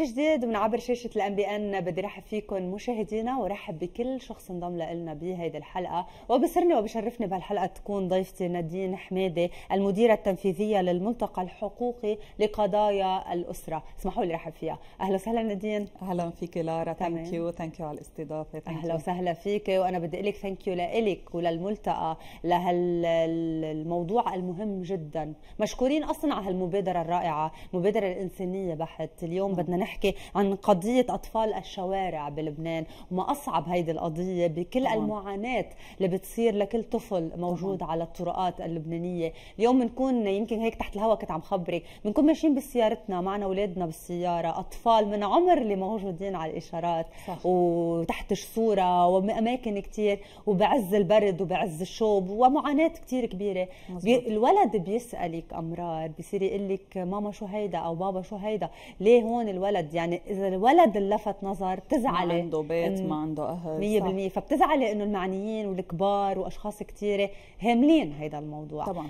من جديد من عبر شاشة الام بي ان بدي رحب فيكم مشاهدينا ورحب بكل شخص انضم لنا بهيدي الحلقة وبسرني وبشرفني بهالحلقة تكون ضيفتي نادين حمادة المديرة التنفيذية للملتقى الحقوقي لقضايا الأسرة اسمحوا لي رحب فيها أهلا وسهلا نادين أهلا فيك لارا ثانك يو ثانك يو على الاستضافة أهلا وسهلا فيك وأنا بدي أقول لك ثانك يو لإلك وللملتقى لهالموضوع المهم جدا مشكورين أصلا على هالمبادرة الرائعة مبادرة الإنسانية بحت اليوم بدنا نحكي عن قضية أطفال الشوارع بلبنان وما أصعب هيدي القضية بكل طبعا. المعاناة اللي بتصير لكل طفل موجود طبعا. على الطرقات اللبنانية اليوم بنكون يمكن هيك تحت الهواء كنت عم خبرك بنكون ماشيين بسيارتنا معنا أولادنا بالسيارة أطفال من عمر اللي موجودين على الإشارات صح. وتحت الصورة وأماكن كتير وبعز البرد وبعز الشوب ومعاناة كتير كبيرة بي الولد بيسألك أمرار بيصير يقول لك ماما شو هيدا أو بابا شو هيدا ليه هون الولد الولد يعني اذا الولد لفت نظر بتزعلي ما عنده بيت ما عنده اهل 100% فبتزعلي انه المعنيين والكبار واشخاص كثيره هاملين هذا الموضوع طبعا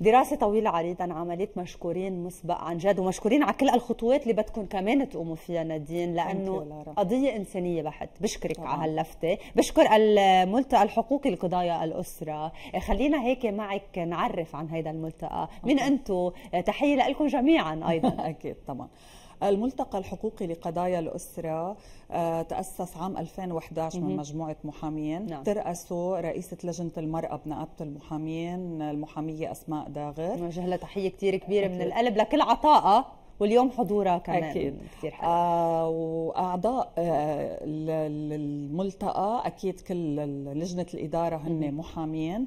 دراسه طويله عريضة عملت مشكورين مسبق عن جد ومشكورين على كل الخطوات اللي بدكم كمان تقوموا فيها نادين لانه قضيه انسانيه بحت بشكرك طبعا. على هاللفته بشكر الملتقى الحقوقي لقضايا الاسره إيه، خلينا هيك معك نعرف عن هذا الملتقى مين انتم إيه، تحيه لكم جميعا ايضا اكيد طبعا الملتقى الحقوقي لقضايا الأسرة آه، تأسس عام 2011 من مجموعة محامين نعم. ترأسه رئيسة لجنة المرأة بنقابة المحامين المحامية أسماء داغر نوجه لها تحية كثير كبيرة أكيد. من القلب لكل عطاءة واليوم حضورها كمان اكيد كثير حلو آه واعضاء آه الملتقى اكيد كل لجنه الاداره هن محامين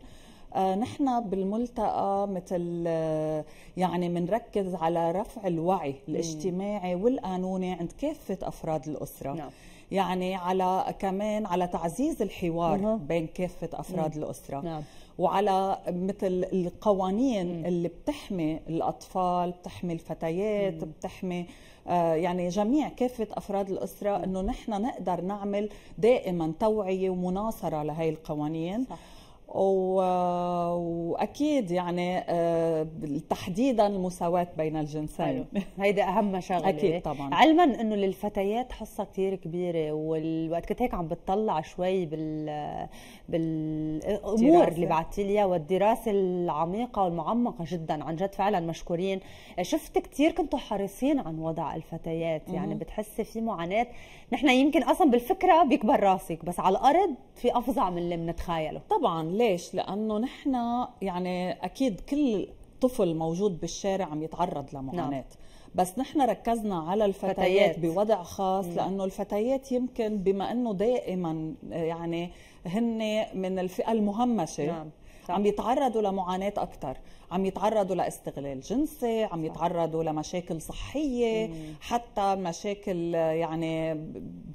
آه، نحن بالملتقى مثل آه، يعني بنركز على رفع الوعي الاجتماعي والقانوني عند كافه افراد الاسره نعم. يعني على كمان على تعزيز الحوار مه. بين كافه افراد مه. الاسره نعم. وعلى مثل القوانين مه. اللي بتحمي الاطفال بتحمي الفتيات مه. بتحمي آه، يعني جميع كافه افراد الاسره انه نحن نقدر نعمل دائما توعيه ومناصره لهي القوانين صح. واكيد يعني آه، تحديدا المساواه بين الجنسين أيوة. هيدا اهم شغله اكيد طبعا علما انه للفتيات حصه كثير كبيره والوقت كنت هيك عم بتطلع شوي بال بالامور اللي بعثتي لي اياها والدراسه العميقه والمعمقه جدا عن جد فعلا مشكورين شفت كثير كنتوا حريصين عن وضع الفتيات يعني بتحسي في معاناه نحن يمكن اصلا بالفكره بيكبر راسك بس على الارض في افظع من اللي بنتخيله طبعا ليش؟ لأنه نحن يعني أكيد كل طفل موجود بالشارع عم يتعرض لمعاناة نعم. بس نحن ركزنا على الفتيات فتيات. بوضع خاص مم. لانه الفتيات يمكن بما انه دائما يعني هن من الفئه المهمشه نعم. عم يتعرضوا لمعاناه اكثر عم يتعرضوا لاستغلال جنسي عم يتعرضوا لمشاكل صحيه حتى مشاكل يعني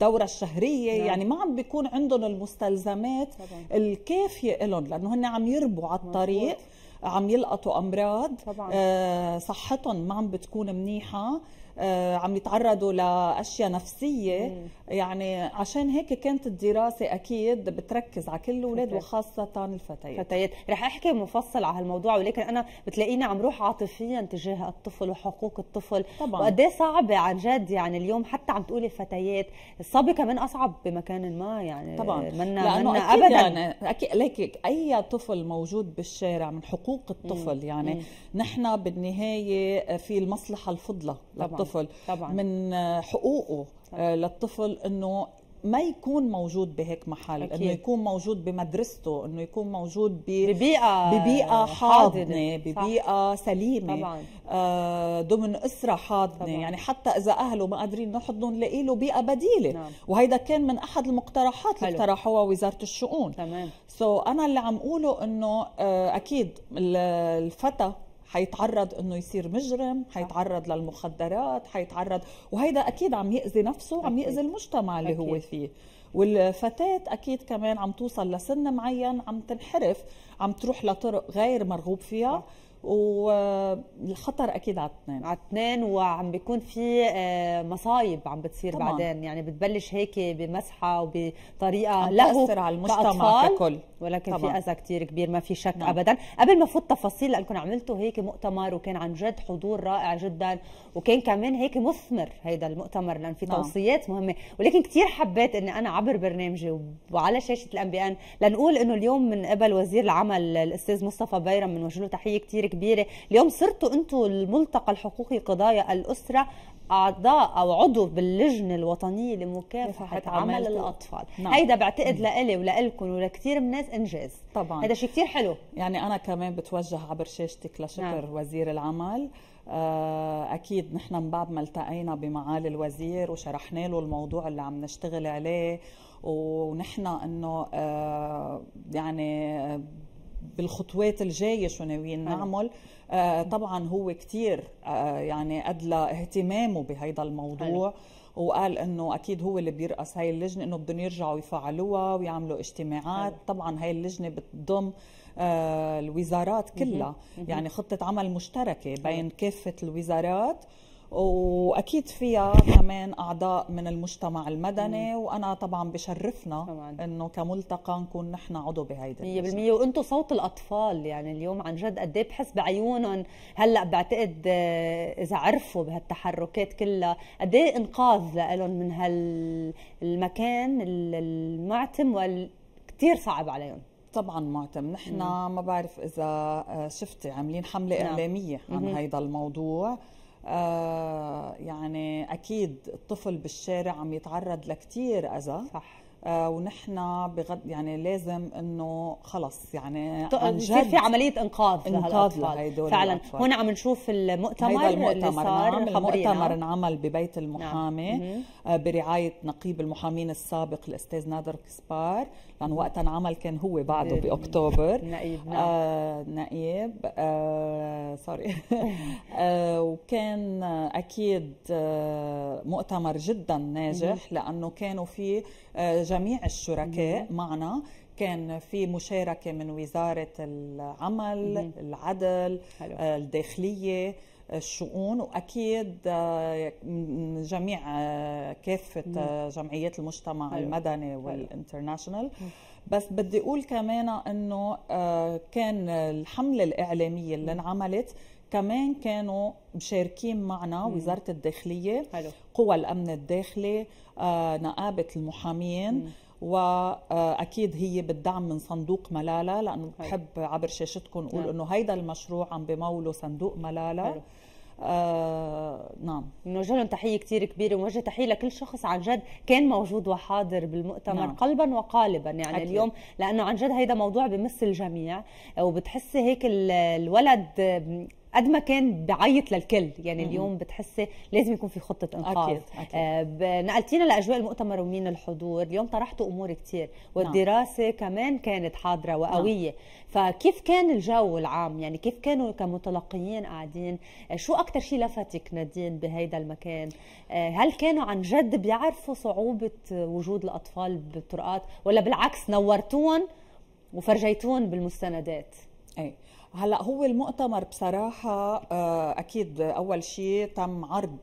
دورة الشهريه نعم. يعني ما عم بيكون عندهم المستلزمات الكافيه لهم لانه هن عم يربوا على الطريق عم يلقطوا امراض آه، صحتهم ما عم بتكون منيحه آه، عم يتعرضوا لاشياء نفسيه يعني عشان هيك كانت الدراسه اكيد بتركز على كل الاولاد وخاصه الفتيات فتيات رح احكي مفصل على هالموضوع ولكن انا بتلاقيني عم روح عاطفيا تجاه الطفل وحقوق الطفل طبعا وقد إيه صعبه عن جد يعني اليوم حتى عم تقولي فتيات الصبي كمان اصعب بمكان ما يعني طبعا منا منا ابدا يعني اكيد ليك اي طفل موجود بالشارع من حقوق الطفل مم. يعني مم. نحن بالنهايه في المصلحه الفضلى للطفل الطفل طبعاً. من حقوقه آه، طبعاً. للطفل انه ما يكون موجود بهيك محل أكيد. انه يكون موجود بمدرسته انه يكون موجود ب... ببيئه ببيئه حاضنه ببيئه صح. سليمه طبعا. آه ضمن اسره حاضنه طبعا. يعني حتى اذا اهله ما قادرين نحضن نلاقي له بيئه بديله نعم. وهيدا كان من احد المقترحات اللي اقترحوها وزاره الشؤون تمام سو so انا اللي عم اقوله انه آه اكيد الفتى حيتعرض انه يصير مجرم حيتعرض للمخدرات حيتعرض وهيدا اكيد عم ياذي نفسه وعم ياذي المجتمع اللي أكيد. هو فيه والفتاة أكيد كمان عم توصل لسن معين عم تنحرف عم تروح لطرق غير مرغوب فيها والخطر اكيد على اثنين على اثنين وعم بيكون في آه، مصايب عم بتصير طبعاً. بعدين يعني بتبلش هيك بمسحه وبطريقه لا على المجتمع ككل ولكن طبعاً. في اذى كثير كبير ما في شك نعم. ابدا قبل ما فوت تفاصيل لانكم عملتوا هيك مؤتمر وكان عن جد حضور رائع جدا وكان كمان هيك مثمر هيدا المؤتمر لان في نعم. توصيات مهمه ولكن كثير حبيت اني انا عبر برنامجي وعلى شاشه الام بي ان لنقول انه اليوم من قبل وزير العمل الاستاذ مصطفى بيرم بنوجه له تحيه كثير كبيره اليوم صرتوا انتم الملتقى الحقوقي قضايا الاسره اعضاء او عضو باللجنه الوطنيه لمكافحه عمل, عمل الاطفال نعم. هيدا بعتقد لإلي ولإلكم ولكثير من الناس انجاز طبعا هذا شيء كثير حلو يعني انا كمان بتوجه عبر شاشتك لشكر نعم. وزير العمل آه، اكيد نحن من بعد ما التقينا بمعالي الوزير وشرحنا له الموضوع اللي عم نشتغل عليه ونحن انه آه، يعني بالخطوات الجاية شو ناويين نعمل آه طبعا هو كتير آه يعني أدلى اهتمامه بهذا الموضوع حلو. وقال انه اكيد هو اللي بيرأس هاي اللجنه انه بدهم يرجعوا يفعلوها ويعملوا اجتماعات حلو. طبعا هاي اللجنه بتضم آه الوزارات كلها مهم. مهم. يعني خطه عمل مشتركه بين كافه الوزارات واكيد فيها كمان اعضاء من المجتمع المدني مم. وانا طبعا بشرفنا انه كملتقى نكون نحن عضو بهيدا 100% وانتم صوت الاطفال يعني اليوم عن جد قد ايه بحس بعيونهم هلا بعتقد آه، اذا عرفوا بهالتحركات كلها قد ايه انقاذ لهم من هالمكان المعتم والكثير صعب عليهم طبعا معتم نحن ما بعرف اذا آه، شفتي عاملين حمله نعم. اعلاميه عن هذا الموضوع آه، يعني اكيد الطفل بالشارع عم يتعرض لكثير اذى صح آه، ونحن بغض يعني لازم انه خلص يعني طيب، عن جد في عمليه انقاذ انقاذ لهدول فعلا هون عم نشوف المؤتمر هيدا المؤتمر اللي صار نعم المؤتمر انعمل ببيت نعم. المحامي نعم. برعايه نقيب المحامين السابق الاستاذ نادر كسبار لان وقتها انعمل كان هو بعده باكتوبر نقيب نعم. آه نقيب آه سوري آه وكان اكيد آه مؤتمر جدا ناجح لانه كانوا فيه آه جميع الشركاء معنا كان في مشاركة من وزارة العمل العدل حلو. آه، الداخلية آه، الشؤون واكيد آه، من جميع كافه جمعيات المجتمع حلو. المدني والانترناشنال بس بدي اقول كمان انه كان الحمله الاعلاميه اللي انعملت كمان كانوا مشاركين معنا مم. وزارة الداخلية حلو. قوى الأمن الداخلي آه، نقابة المحامين مم. واكيد آه، هي بالدعم من صندوق ملالا لانه بحب عبر شاشتكم نقول نعم. انه هيدا المشروع عم بموله صندوق ملالا آه، نعم بنوجه لهم تحيه كثير كبيره ونوجه تحيه لكل شخص عن جد كان موجود وحاضر بالمؤتمر نعم. قلبا وقالبا يعني أكيد. اليوم لانه عن جد هيدا موضوع بمس الجميع وبتحسي هيك الولد قد ما كان بعيط للكل يعني مم. اليوم بتحسي لازم يكون في خطه انقاذ أكيد. أكيد. آه نقلتينا لاجواء المؤتمر ومين الحضور اليوم طرحتوا امور كثير نعم. والدراسه نعم. كمان كانت حاضره وقويه نعم. فكيف كان الجو العام يعني كيف كانوا كمتلقيين قاعدين آه، شو اكثر شيء لفتك نادين بهيدا المكان آه هل كانوا عن جد بيعرفوا صعوبه وجود الاطفال بالطرقات ولا بالعكس نورتون وفرجيتون بالمستندات اي هلا هو المؤتمر بصراحه آه، اكيد اول شيء تم عرض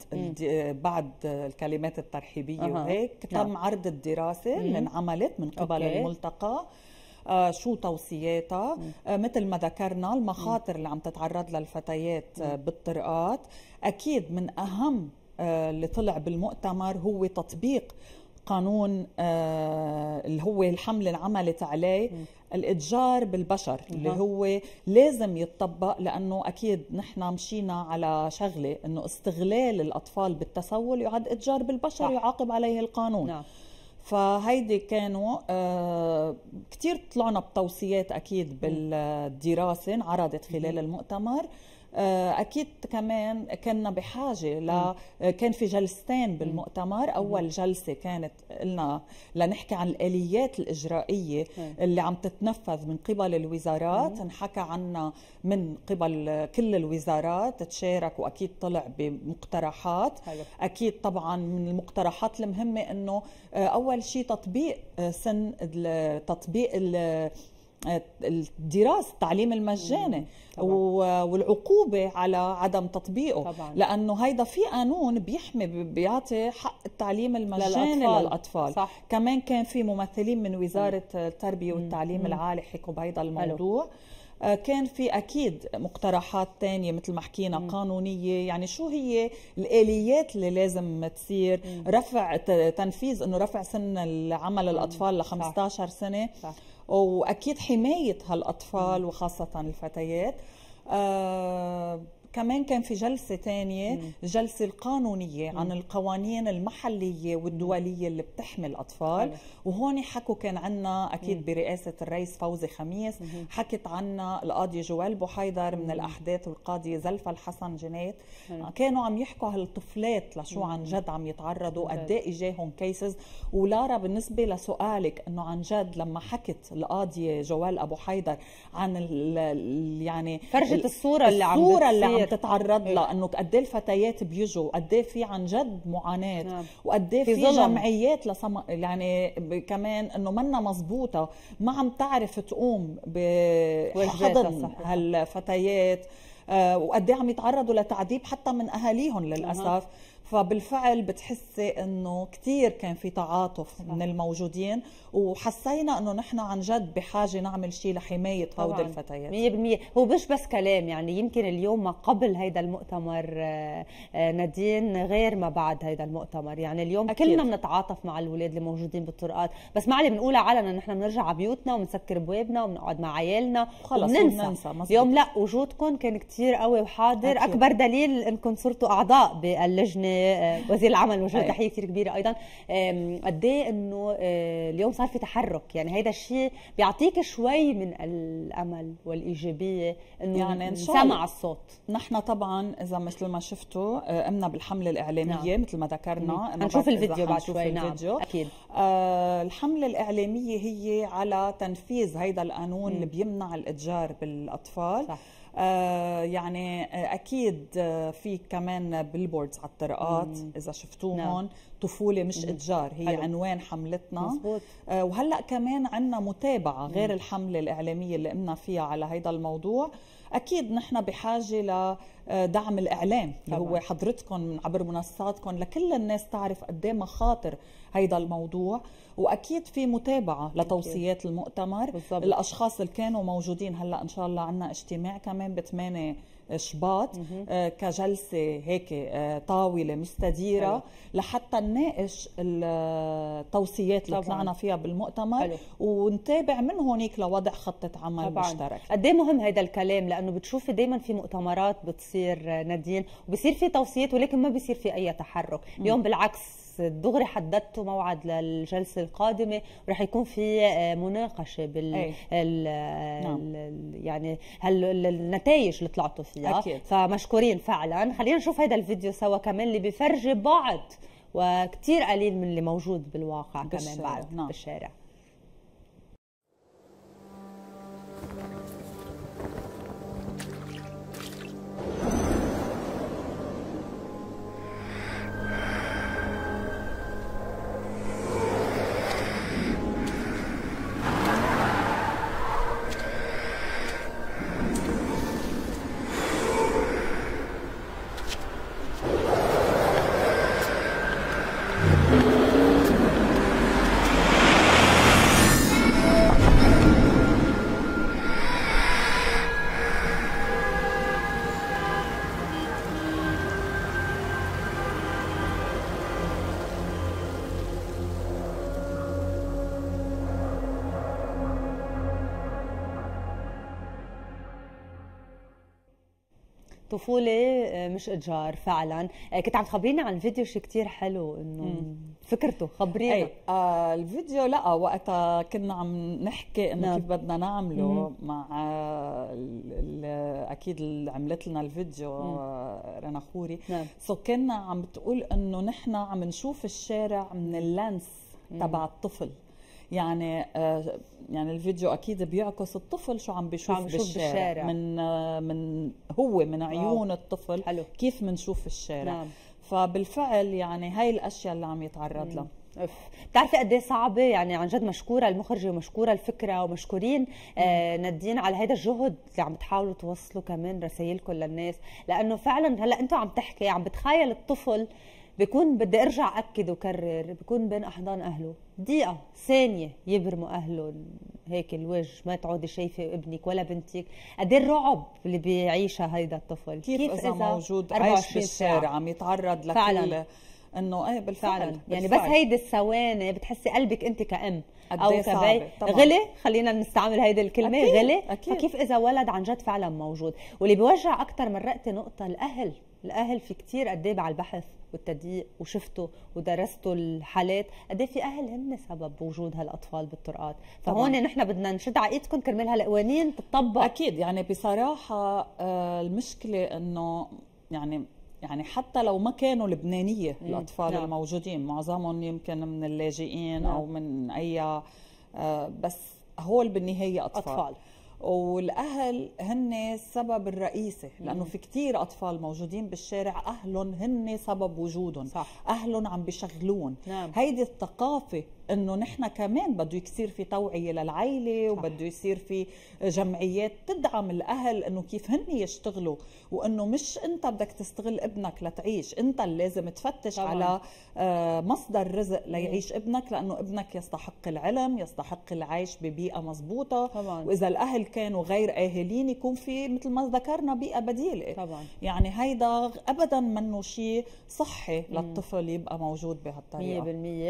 بعد الكلمات الترحيبيه أه. وهيك تم نعم. عرض الدراسه اللي انعملت من قبل أوكي. الملتقى آه شو توصياتها آه مثل ما ذكرنا المخاطر اللي عم تتعرض لها الفتيات آه بالطرقات اكيد من اهم آه، اللي طلع بالمؤتمر هو تطبيق قانون آه، اللي هو الحمل انعملت عليه الاتجار بالبشر اللي نعم. هو لازم يتطبق لانه اكيد نحن مشينا على شغله انه استغلال الاطفال بالتسول يعد اتجار بالبشر يعاقب عليه القانون نعم. فهيدي كانوا آه، كثير طلعنا بتوصيات أكيد بالدراسة انعرضت خلال المؤتمر آه، اكيد كمان كنا بحاجه ل آه، كان في جلستين بالمؤتمر اول جلسه كانت لنا لنحكي عن الاليات الاجرائيه اللي عم تتنفذ من قبل الوزارات انحكى عنا من قبل كل الوزارات تشارك واكيد طلع بمقترحات اكيد طبعا من المقترحات المهمه انه آه، اول شيء تطبيق سن تطبيق الدراسه التعليم المجاني والعقوبه على عدم تطبيقه طبعاً. لانه هيدا في قانون بيحمي بيعطي حق التعليم المجاني للاطفال, للأطفال. صح. كمان كان في ممثلين من وزاره التربيه والتعليم مم. العالي حكوا بهيدا الموضوع حلو. آه، كان في اكيد مقترحات تانية مثل ما حكينا قانونيه يعني شو هي الاليات اللي لازم تصير رفع تنفيذ انه رفع سن العمل الاطفال ل 15 سنه صح. واكيد حمايه هالاطفال وخاصه الفتيات آه كمان كان في جلسة تانية الجلسة القانونية عن القوانين المحلية والدولية اللي بتحمي الأطفال وهون حكوا كان عنا أكيد برئاسة الرئيس فوزي خميس حكت عنا القاضي جوال بوحيدر من الأحداث والقاضي زلفة الحسن جنيت كانوا عم يحكوا هالطفلات لشو عن جد عم يتعرضوا قد ايه اجاهم كيسز ولارا بالنسبه لسؤالك انه عن جد لما حكت القاضيه جوال ابو حيدر عن الـ يعني فرجت الصوره اللي عم الصوره اللي عم هي تتعرض إيه. لها انه قد إيه الفتيات بيجوا قد ايه في عن جد معاناه نعم. وقد ايه في, في جمعيات لسم... يعني كمان انه منا مزبوطه ما عم تعرف تقوم بحضن هالفتيات آه، وقد ايه عم يتعرضوا لتعذيب حتى من اهاليهم نعم. للاسف فبالفعل بتحسي انه كثير كان في تعاطف صح. من الموجودين وحسينا انه نحن عن جد بحاجه نعمل شيء لحمايه هودي الفتيات 100% هو مش بس كلام يعني يمكن اليوم ما قبل هيدا المؤتمر آه، آه، نادين غير ما بعد هيدا المؤتمر يعني اليوم أكيد. كلنا بنتعاطف مع الاولاد اللي موجودين بالطرقات بس ما علي بنقول علنا نحن بنرجع على بيوتنا وبنسكر بوابنا وبنقعد مع عيالنا خلص وبننسى اليوم لا وجودكم كان كثير قوي وحاضر أكيد. اكبر دليل انكم صرتوا اعضاء باللجنه آه، وزير العمل مشروع أيوة. تحيه كثير كبيره ايضا قد ايه انه آه، اليوم صار في تحرك يعني هذا الشيء بيعطيك شوي من الامل والايجابيه انه يعني إن سمع الصوت نحن طبعا اذا مثل ما شفتوا آه، قمنا بالحمله الاعلاميه نعم. مثل ما ذكرنا انا هنشوف الفيديو بعد شوي نعم الفيديو. اكيد آه الحمله الاعلاميه هي على تنفيذ هيدا القانون اللي بيمنع الاتجار بالاطفال صح. آه، يعني آه، اكيد آه، في كمان بيلبوردز على الطرقات اذا شفتوهم نعم. طفوله مش اتجار هي حلو. عنوان حملتنا مزبوط. آه، وهلا كمان عنا متابعه غير مم. الحمله الاعلاميه اللي قمنا فيها على هذا الموضوع اكيد نحن بحاجه لدعم آه، الاعلام اللي هو حضرتكم عبر منصاتكم لكل الناس تعرف قد إيه ما خاطر هيدا الموضوع واكيد في متابعه لتوصيات المؤتمر بالزبط. الاشخاص اللي كانوا موجودين هلا ان شاء الله عندنا اجتماع كمان ب 8 شباط آه، كجلسه هيك آه، طاوله مستديره لحتى نناقش التوصيات اللي طلعنا فيها بالمؤتمر حلو. ونتابع من هونيك لوضع خطه عمل طبعاً. قد قد إيه مهم هذا الكلام لانه بتشوفي دايما في مؤتمرات بتصير آه، نادين وبصير في توصيات ولكن ما بصير في اي تحرك اليوم بالعكس دغري حددتوا موعد للجلسه القادمه وراح يكون في آه، مناقشه بال أي. آه، نعم. يعني هال... النتائج اللي طلعتوا فيها أكيد. فمشكورين فعلا خلينا نشوف هذا الفيديو سوا كمان اللي بفرجي بعض وكثير قليل من اللي موجود بالواقع بالشارع. كمان بعد نعم. بالشارع Thank you. طفوله آه، مش اتجار فعلا آه، كنت عم تخبريني عن الفيديو شيء كثير حلو انه فكرته خبرينا أي. آه الفيديو لا وقتها كنا عم نحكي انه نعم. كيف بدنا نعمله مم. مع أكيد اللي اكيد عملت لنا الفيديو رنا خوري سو نعم. كنا عم بتقول انه نحن عم نشوف الشارع من اللانس تبع الطفل يعني آه، يعني الفيديو اكيد بيعكس الطفل شو عم بيشوف, شو عم بيشوف بالشارع. بالشارع من آه، من هو من عيون أوه. الطفل حلو. كيف بنشوف الشارع نعم. فبالفعل يعني هاي الاشياء اللي عم يتعرض لها اف بتعرفي قد ايه صعبه يعني عن جد مشكوره المخرجه ومشكوره الفكره ومشكورين آه نادين على هذا الجهد اللي عم تحاولوا توصلوا كمان رسائلكم للناس لانه فعلا هلا انتم عم تحكي عم بتخيل الطفل بكون بدي ارجع اكد وكرر بكون بين احضان اهله دقيقه ثانيه يبرموا اهله هيك الوجه ما تعودي شايفه ابنك ولا بنتك قد إيه الرعب اللي بيعيشها هيدا الطفل كيف, كيف اذا موجود عايش بالشارع عم يتعرض لكل انه ايه بالفعل, فعلا. يعني بالفعل. يعني بس هيدي الثواني بتحسي قلبك انت كأم او إيه كبي غلي خلينا نستعمل هيدي الكلمه أكيد. غلي أكيد. فكيف اذا ولد عن جد فعلا موجود واللي بيوجع اكثر من رقتي نقطه الاهل الاهل في كتير قد ايه على البحث والتدقيق وشفته ودرسته الحالات قد إيه في اهل هن سبب وجود هالاطفال بالطرقات فهون نحن بدنا نشد على ايدكم كرمال هالقوانين تطبق اكيد يعني بصراحه آه، المشكله انه يعني يعني حتى لو ما كانوا لبنانيه الاطفال نعم. الموجودين معظمهم يمكن من اللاجئين نعم. او من اي آه، بس هول بالنهايه اطفال, أطفال. والاهل هن السبب الرئيسي لانه في كتير اطفال موجودين بالشارع اهلهم هن سبب وجودهم صح. اهلهم عم بيشغلون نعم. هيدي الثقافه انه نحن كمان بده يصير في توعيه للعائله وبده يصير في جمعيات تدعم الاهل انه كيف هن يشتغلوا وانه مش انت بدك تستغل ابنك لتعيش انت اللي لازم تفتش طبعا. على آه، مصدر رزق ليعيش ابنك لانه ابنك يستحق العلم يستحق العيش ببيئه مضبوطه واذا الاهل كانوا غير اهلين يكون في مثل ما ذكرنا بيئه بديله طبعا. يعني هيدا ابدا منه شيء صحي للطفل يبقى موجود بهالطريقه 100%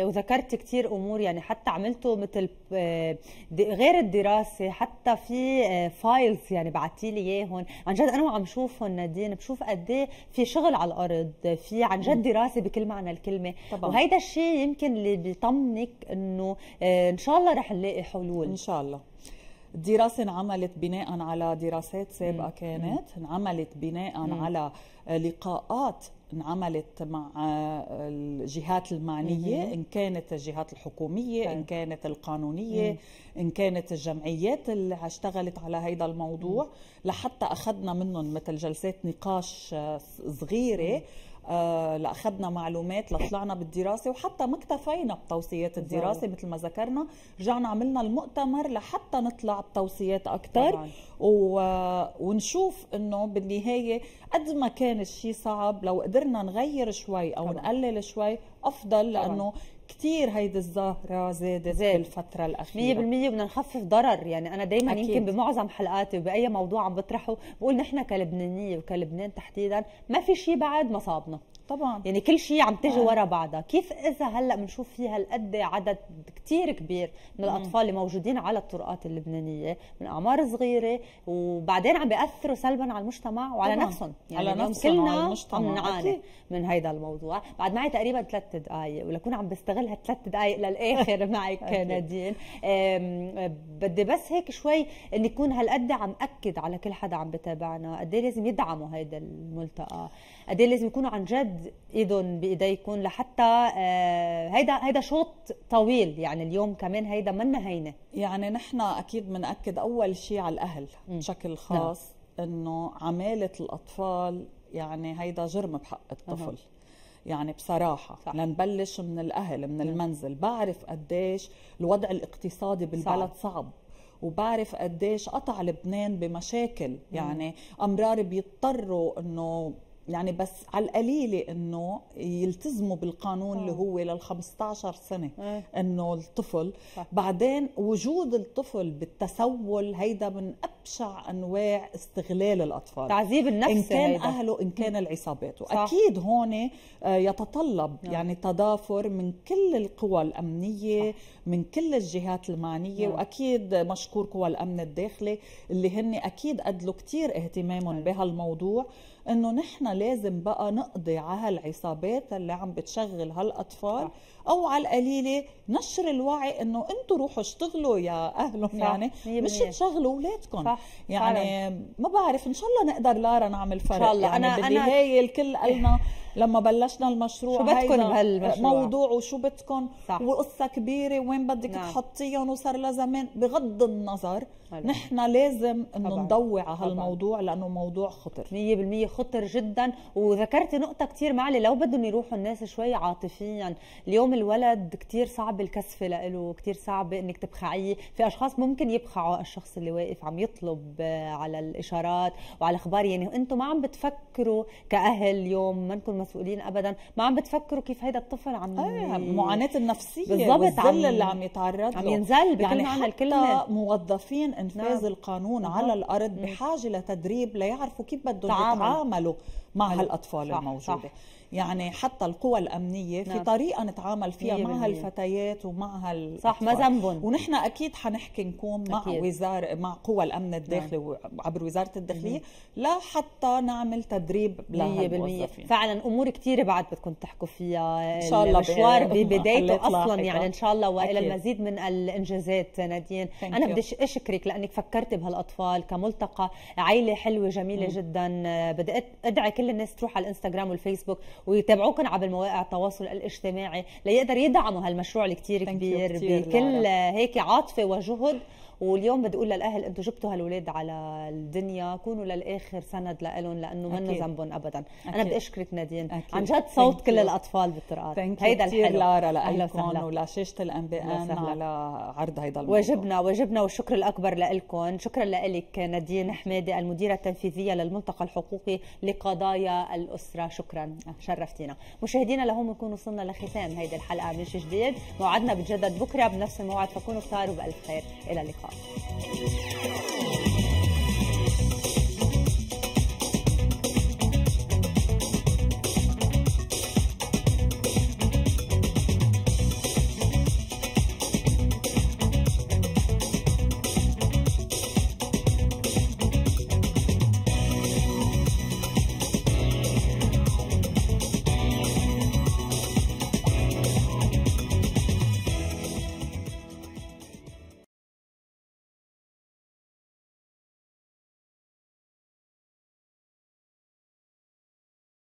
وذكرت كثير امور الامور يعني حتى عملتوا مثل آه، غير الدراسه حتى في فايلز آه، يعني بعتي لي اياهم عن جد انا وعم شوفهم نادين بشوف قد إيه في شغل على الارض في عن جد دراسه بكل معنى الكلمه طبعا. وهيدا الشيء يمكن اللي بيطمنك انه آه، ان شاء الله رح نلاقي حلول ان شاء الله الدراسة انعملت بناء على دراسات سابقة كانت انعملت بناء على لقاءات انعملت مع الجهات المعنية إن كانت الجهات الحكومية إن كانت القانونية إن كانت الجمعيات اللي اشتغلت على هيدا الموضوع لحتى أخذنا منهم مثل جلسات نقاش صغيرة آه، لاخذنا معلومات لطلعنا بالدراسه وحتى ما اكتفينا بتوصيات الدراسه مثل ما ذكرنا رجعنا عملنا المؤتمر لحتى نطلع بتوصيات اكثر و... ونشوف انه بالنهايه قد ما كان الشيء صعب لو قدرنا نغير شوي او طبعاً. نقلل شوي افضل طبعاً. لانه كثير هيدي الظاهره زادت زاد. بالفتره الاخيره 100% بدنا نخفف ضرر يعني انا دائما يمكن بمعظم حلقاتي وباي موضوع عم بطرحه بقول نحن كلبنانيه وكلبنان تحديدا ما في شيء بعد ما صابنا طبعا يعني كل شيء عم تجي آه. ورا بعضها كيف اذا هلا بنشوف في هالقد عدد كثير كبير من الاطفال اللي موجودين على الطرقات اللبنانيه من اعمار صغيره وبعدين عم بياثروا سلبا على المجتمع وعلى طبعاً. نفسهم يعني على نفسهم كلنا عم نعاني من هيدا الموضوع بعد معي تقريبا ثلاث دقائق ولكون عم بستغل هالثلاث دقائق للاخر معك نادين بدي بس هيك شوي ان يكون هالقد عم اكد على كل حدا عم بتابعنا قد إيه لازم يدعموا هيدا الملتقى قد ايه لازم يكونوا عن جد ايدهم بايديكم لحتى آه، هيدا هيدا شوط طويل يعني اليوم كمان هيدا منا هينه يعني نحن اكيد بناكد اول شيء على الاهل بشكل نعم. خاص انه عماله الاطفال يعني هيدا جرم بحق الطفل أه. يعني بصراحة صح. لنبلش من الأهل من نعم. المنزل بعرف قديش الوضع الاقتصادي بالبلد صعب, صعب. وبعرف قديش قطع لبنان بمشاكل يعني أمرار بيضطروا أنه يعني بس على القليله انه يلتزموا بالقانون اللي آه. هو لل 15 سنه آه. انه الطفل بعدين وجود الطفل بالتسول هيدا من ابشع انواع استغلال الاطفال تعذيب النفس ان كان هيدا. اهله ان كان العصابات واكيد هون آه، يتطلب يعني تضافر من كل القوى الامنيه صح. من كل الجهات المعنيه صح. واكيد مشكور قوى الامن الداخلي اللي هن اكيد ادلوا كثير اهتمامهم بهالموضوع انه نحن لازم بقى نقضي على هالعصابات اللي عم بتشغل هالاطفال صح. او على القليله نشر الوعي انه انتم روحوا اشتغلوا يا اهلهم صح. يعني مش تشغلوا اولادكم يعني فعلا. ما بعرف ان شاء الله نقدر لارا نعمل فرق إن شاء الله. يعني أنا بالنهايه الكل قالنا لما بلشنا المشروع شو بدكم بهالمشروع موضوع وشو بدكم وقصه كبيره وين بدك نعم. تحطيهم وصار لها زمان بغض النظر هلو. نحن لازم انه نضوي على هالموضوع لانه موضوع خطر 100% خطر جدا وذكرت نقطه كثير معلي لو بدهم يروحوا الناس شوي عاطفيا اليوم الولد كثير صعب الكسفه له كثير صعب انك تبخعيه في اشخاص ممكن يبخعوا الشخص اللي واقف عم يطلب آه، على الاشارات وعلى الاخبار يعني انتم ما عم بتفكروا كاهل اليوم منكم المسؤولين ابدا ما عم بتفكروا كيف هيدا الطفل عم آه يعني النفسيه بالضبط عم اللي عم يتعرض عم ينزل بكل يعني معنى الكلمه موظفين انفاذ نعم. القانون على الارض بحاجه لتدريب ليعرفوا كيف بدهم يتعاملوا مع هالاطفال الموجوده صح. يعني حتى القوى الامنيه نعم. في طريقه نتعامل فيها مع هالفتيات ومع هال صح ما ذنبهم ونحن اكيد حنحكي نكون مع أكيد. وزاره مع قوى الامن الداخلي نعم. عبر وزاره الداخليه لا حتى نعمل تدريب لهالموظفين فعلا امور كثيره بعد بدكم تحكوا فيها ان شاء الله المشوار ببدايته اصلا يعني ان شاء الله والى المزيد من الانجازات نادين انا بدي اشكرك لانك فكرتي بهالاطفال كملتقى عيله حلوه جميله م. جدا بدي ادعي كل الناس تروح على الانستغرام والفيسبوك ويتابعوكم عبر مواقع التواصل الاجتماعي ليقدر يدعموا هالمشروع الكتير كبير بكل هيك عاطفه وجهد واليوم بدي اقول للاهل انتم جبتوا هالولاد على الدنيا كونوا للاخر سند لهم لانه منه ذنبهم ابدا أكيد. انا بدي اشكرك نادين أكيد. عن جد صوت كل you. الاطفال بالطرقات هيدا الحلو لارا لكم ولشاشه الام بي ان على عرض هيدا الموضوع واجبنا واجبنا والشكر الاكبر لكم شكرا لك نادين حمادي المديره التنفيذيه للملتقى الحقوقي لقضايا الاسره شكرا شرفتينا مشاهدينا لهون بنكون وصلنا لختام هيدي الحلقه من جديد موعدنا بتجدد بكره بنفس الموعد فكونوا صاروا وبالف خير الى اللقاء Música